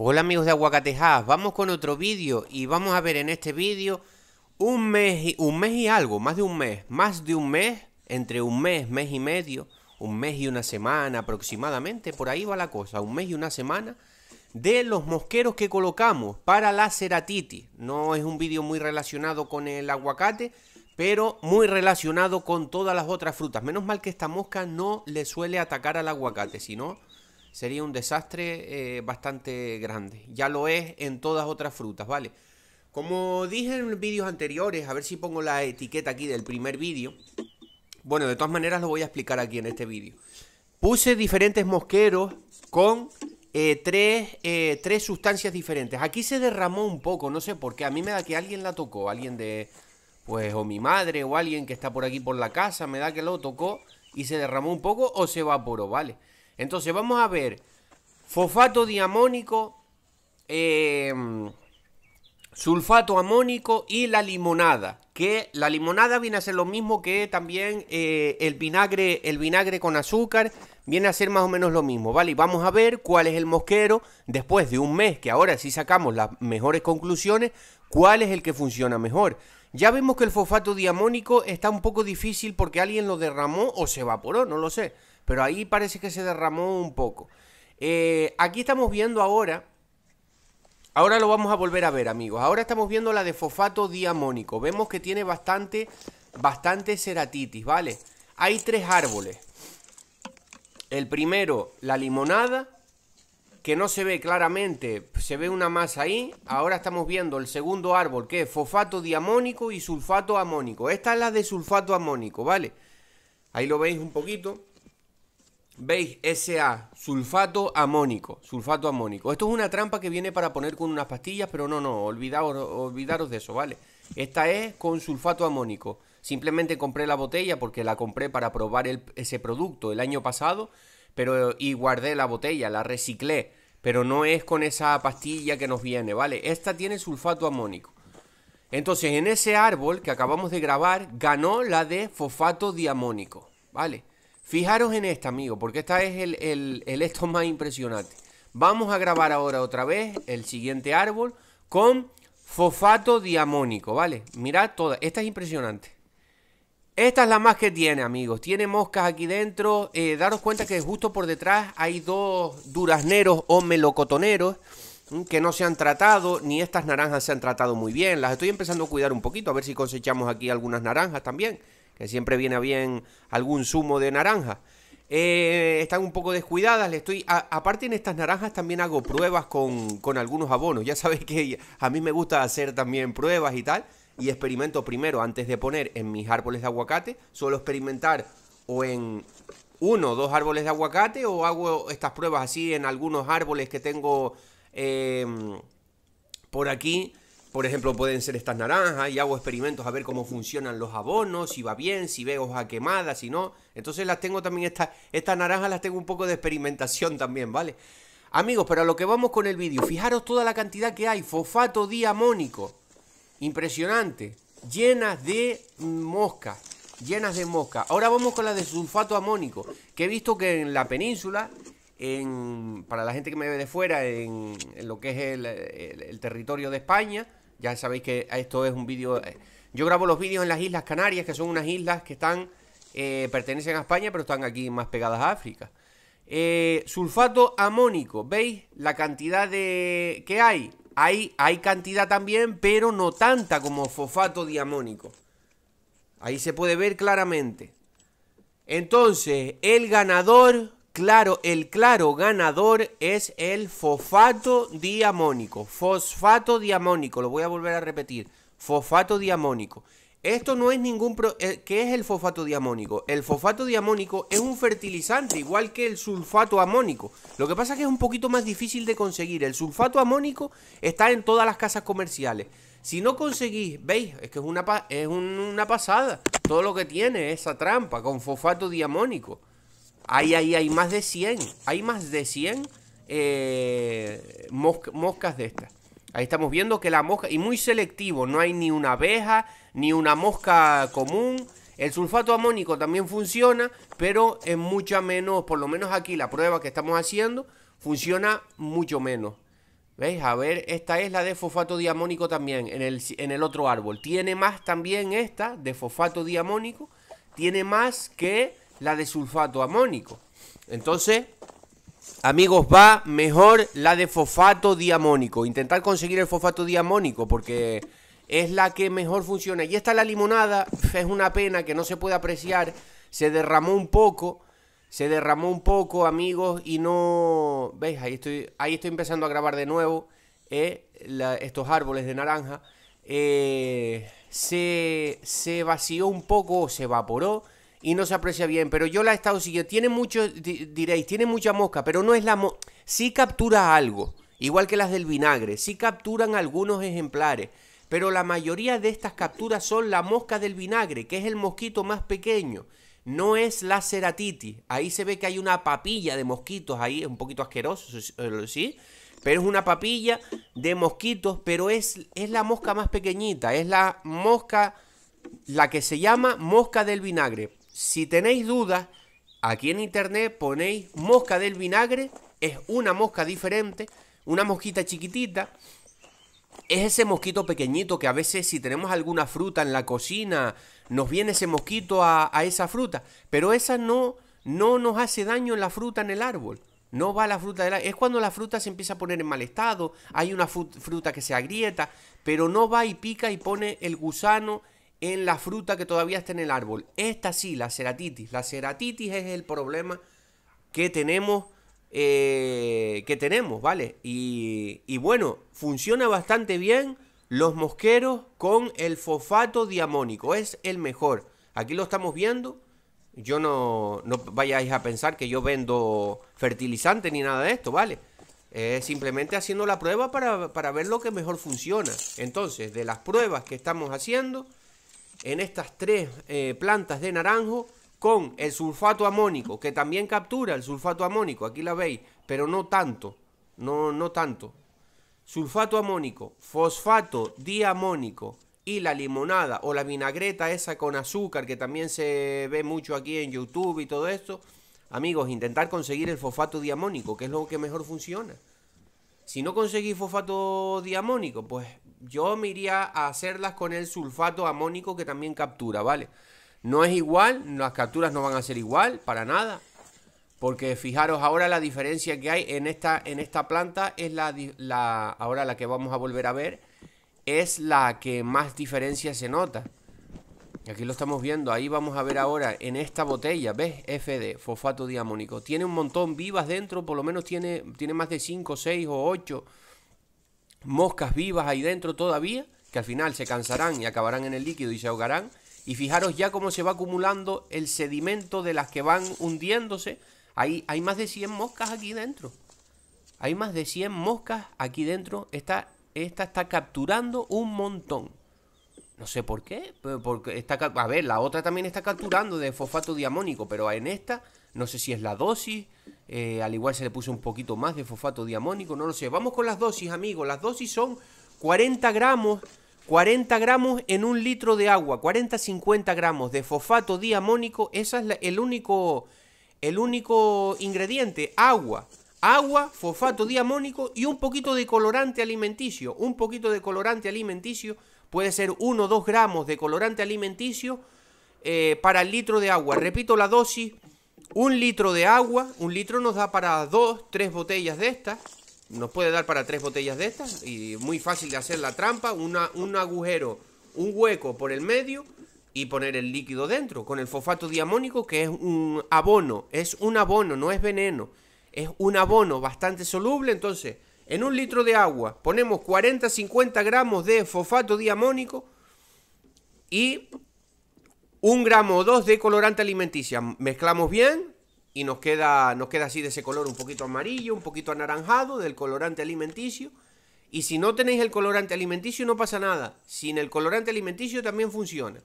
Hola amigos de Aguacatejas, vamos con otro vídeo y vamos a ver en este vídeo un mes, y, un mes y algo, más de un mes, más de un mes, entre un mes, mes y medio, un mes y una semana aproximadamente, por ahí va la cosa, un mes y una semana de los mosqueros que colocamos para la ceratitis. No es un vídeo muy relacionado con el aguacate, pero muy relacionado con todas las otras frutas. Menos mal que esta mosca no le suele atacar al aguacate, sino Sería un desastre eh, bastante grande. Ya lo es en todas otras frutas, ¿vale? Como dije en vídeos anteriores, a ver si pongo la etiqueta aquí del primer vídeo. Bueno, de todas maneras lo voy a explicar aquí en este vídeo. Puse diferentes mosqueros con eh, tres, eh, tres, sustancias diferentes. Aquí se derramó un poco, no sé por qué. A mí me da que alguien la tocó, alguien de... Pues o mi madre o alguien que está por aquí por la casa, me da que lo tocó y se derramó un poco o se evaporó, ¿vale? Entonces vamos a ver fosfato diamónico, eh, sulfato amónico y la limonada. Que la limonada viene a ser lo mismo que también eh, el, vinagre, el vinagre con azúcar, viene a ser más o menos lo mismo, ¿vale? Y vamos a ver cuál es el mosquero después de un mes, que ahora sí sacamos las mejores conclusiones, cuál es el que funciona mejor. Ya vemos que el fosfato diamónico está un poco difícil porque alguien lo derramó o se evaporó, no lo sé. Pero ahí parece que se derramó un poco. Eh, aquí estamos viendo ahora, ahora lo vamos a volver a ver amigos, ahora estamos viendo la de fosfato diamónico. Vemos que tiene bastante, bastante ceratitis, ¿vale? Hay tres árboles. El primero, la limonada, que no se ve claramente, se ve una masa ahí. Ahora estamos viendo el segundo árbol, que es fosfato diamónico y sulfato amónico. Esta es la de sulfato amónico, ¿vale? Ahí lo veis un poquito. ¿Veis? SA, sulfato amónico. Sulfato amónico. Esto es una trampa que viene para poner con unas pastillas, pero no, no, olvidaos, olvidaros de eso, ¿vale? Esta es con sulfato amónico. Simplemente compré la botella porque la compré para probar ese producto el año pasado, pero y guardé la botella, la reciclé, pero no es con esa pastilla que nos viene, ¿vale? Esta tiene sulfato amónico. Entonces, en ese árbol que acabamos de grabar, ganó la de fosfato diamónico, ¿vale? Fijaros en esta, amigos, porque esta es el, esto más impresionante. Vamos a grabar ahora otra vez el siguiente árbol con fosfato diamónico, ¿vale? Mirad todas, esta es impresionante. Esta es la más que tiene, amigos. Tiene moscas aquí dentro. Eh, daros cuenta que justo por detrás hay dos durazneros o melocotoneros mm, que no se han tratado, ni estas naranjas se han tratado muy bien. Las estoy empezando a cuidar un poquito, a ver si cosechamos aquí algunas naranjas también que siempre viene bien algún zumo de naranja. Eh, están un poco descuidadas, le estoy... aparte en estas naranjas también hago pruebas con, con algunos abonos. Ya sabéis que a mí me gusta hacer también pruebas y tal. Y experimento primero, antes de poner en mis árboles de aguacate, suelo experimentar o en uno o dos árboles de aguacate o hago estas pruebas así en algunos árboles que tengo eh, por aquí por ejemplo, pueden ser estas naranjas y hago experimentos a ver cómo funcionan los abonos, si va bien, si veo hoja quemada, si no. Entonces las tengo también, estas estas naranjas las tengo un poco de experimentación también, ¿vale? Amigos, pero a lo que vamos con el vídeo, fijaros toda la cantidad que hay, fosfato diamónico, impresionante, llenas de moscas, llenas de moscas. Ahora vamos con la de sulfato amónico, que he visto que en la península en, para la gente que me ve de fuera, en, lo que es el territorio de España, ya sabéis que esto es un vídeo... Eh, yo grabo los vídeos en las Islas Canarias, que son unas islas que están... Eh, pertenecen a España, pero están aquí más pegadas a África. Eh, sulfato amónico, ¿veis? La cantidad de... que hay? hay? Hay cantidad también, pero no tanta como fosfato diamónico. Ahí se puede ver claramente. Entonces, el ganador claro, el claro ganador es el fosfato diamónico. Fosfato diamónico, lo voy a volver a repetir. Fosfato diamónico. Esto no es ningún... Pro... Eh, ¿Qué es el fosfato diamónico? El fosfato diamónico es un fertilizante, igual que el sulfato amónico. Lo que pasa es que es un poquito más difícil de conseguir. El sulfato amónico está en todas las casas comerciales. Si no conseguís, veis, es que es una, es una pasada. Todo lo que tiene esa trampa con fosfato diamónico. Ahí, ahí hay más de 100. Hay más de 100 eh, moscas de estas. Ahí estamos viendo que la mosca... Y muy selectivo. No hay ni una abeja, ni una mosca común. El sulfato amónico también funciona, pero es mucha menos... Por lo menos aquí la prueba que estamos haciendo funciona mucho menos. ¿Veis? A ver, esta es la de fosfato diamónico también, en el, en el otro árbol. Tiene más también esta de fosfato diamónico. Tiene más que la de sulfato amónico. Entonces, amigos, va mejor la de fosfato diamónico. Intentar conseguir el fosfato diamónico porque es la que mejor funciona. Y esta la limonada, es una pena que no se puede apreciar. Se derramó un poco, se derramó un poco, amigos, y no... ¿Veis? Ahí estoy, ahí estoy empezando a grabar de nuevo ¿eh? estos árboles de naranja. Eh, se, se vació un poco, se evaporó y no se aprecia bien, pero yo la he estado siguiendo. Tiene mucho, diréis, tiene mucha mosca, pero no es la mosca. Sí captura algo, igual que las del vinagre, sí capturan algunos ejemplares, pero la mayoría de estas capturas son la mosca del vinagre, que es el mosquito más pequeño. No es la ceratitis. Ahí se ve que hay una papilla de mosquitos ahí, es un poquito asqueroso, eh, ¿sí? Pero es una papilla de mosquitos, pero es, es la mosca más pequeñita, es la mosca, la que se llama mosca del vinagre. Si tenéis dudas, aquí en internet ponéis mosca del vinagre, es una mosca diferente, una mosquita chiquitita. Es ese mosquito pequeñito que a veces si tenemos alguna fruta en la cocina, nos viene ese mosquito a, esa fruta. Pero esa no, no nos hace daño en la fruta en el árbol. No va la fruta árbol. Es cuando la fruta se empieza a poner en mal estado, hay una fruta que se agrieta, pero no va y pica y pone el gusano en la fruta que todavía está en el árbol. Esta sí, la ceratitis. La ceratitis es el problema que tenemos, eh, que tenemos, ¿vale? Y, bueno, funciona bastante bien los mosqueros con el fosfato diamónico. Es el mejor. Aquí lo estamos viendo. Yo no, no vayáis a pensar que yo vendo fertilizante ni nada de esto, ¿vale? es simplemente haciendo la prueba para, para ver lo que mejor funciona. Entonces, de las pruebas que estamos haciendo, en estas tres eh, plantas de naranjo con el sulfato amónico, que también captura el sulfato amónico, aquí la veis, pero no tanto, no, no tanto. Sulfato amónico, fosfato diamónico y la limonada o la vinagreta esa con azúcar que también se ve mucho aquí en YouTube y todo esto. Amigos, intentar conseguir el fosfato diamónico, que es lo que mejor funciona. Si no conseguís fosfato diamónico, pues yo me iría a hacerlas con el sulfato amónico que también captura, ¿vale? No es igual, las capturas no van a ser igual, para nada. Porque fijaros ahora la diferencia que hay en esta, en esta planta es la, la, ahora la que vamos a volver a ver, es la que más diferencia se nota. Aquí lo estamos viendo, ahí vamos a ver ahora en esta botella, ¿ves? FD, fosfato diamónico. Tiene un montón vivas dentro, por lo menos tiene, tiene más de 5, 6 o 8 moscas vivas ahí dentro todavía, que al final se cansarán y acabarán en el líquido y se ahogarán. Y fijaros ya cómo se va acumulando el sedimento de las que van hundiéndose. Ahí hay más de 100 moscas aquí dentro. Hay más de 100 moscas aquí dentro. Esta, esta está capturando un montón. No sé por qué. Porque está, a ver, la otra también está capturando de fosfato diamónico. Pero en esta, no sé si es la dosis, eh, al igual se le puso un poquito más de fosfato diamónico, no lo sé. Vamos con las dosis, amigos. Las dosis son 40 gramos, 40 gramos en un litro de agua, 40-50 gramos de fosfato diamónico. Ese es el, único, el único ingrediente, agua. Agua, fosfato diamónico y un poquito de colorante alimenticio. Un poquito de colorante alimenticio puede ser 1 o 2 gramos de colorante alimenticio eh, para el litro de agua. Repito la dosis, un litro de agua. Un litro nos da para dos, tres botellas de estas. Nos puede dar para tres botellas de estas. Y muy fácil de hacer la trampa. un agujero, un hueco por el medio y poner el líquido dentro. Con el fosfato diamónico que es un abono. Es un abono, no es veneno. Es un abono bastante soluble. Entonces, en un litro de agua ponemos 40-50 gramos de fosfato diamónico. Y un gramo o dos de colorante alimenticia. Mezclamos bien y nos queda, nos queda así de ese color un poquito amarillo, un poquito anaranjado del colorante alimenticio. Y si no tenéis el colorante alimenticio no pasa nada. Sin el colorante alimenticio también funciona.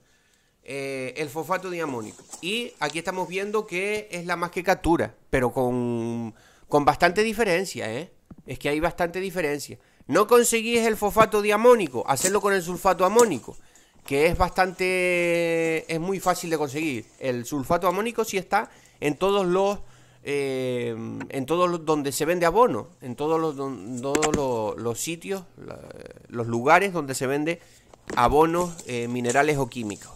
Eh, el fosfato diamónico. Y aquí estamos viendo que es la más que captura, pero con, con bastante diferencia, ¿eh? Es que hay bastante diferencia. No conseguís el fosfato diamónico, hacerlo con el sulfato amónico que es bastante, es muy fácil de conseguir. El sulfato amónico si está en todos los, eh, en todos los, donde se vende abono, en todos los, todos los, sitios, los lugares donde se vende abonos eh, minerales o químicos.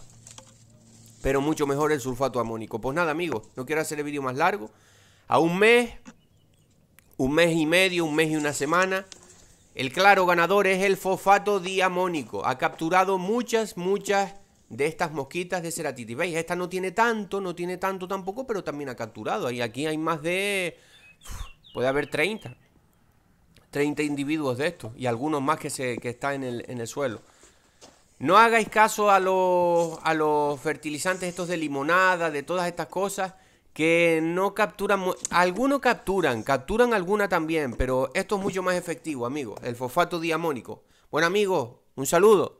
Pero mucho mejor el sulfato amónico. Pues nada, amigos, no quiero hacer el vídeo más largo. A un mes, un mes y medio, un mes y una semana el claro ganador es el fosfato diamónico. Ha capturado muchas, muchas de estas mosquitas de ceratitis. ¿Veis? Esta no tiene tanto, no tiene tanto tampoco, pero también ha capturado. Y aquí hay más de... Puede haber 30. 30 individuos de estos. Y algunos más que, se, que están en el, suelo. No hagáis caso a a los fertilizantes estos de limonada, de todas estas cosas que no capturan, algunos capturan, capturan alguna también, pero esto es mucho más efectivo, amigos. el fosfato diamónico. Bueno, amigos, un saludo.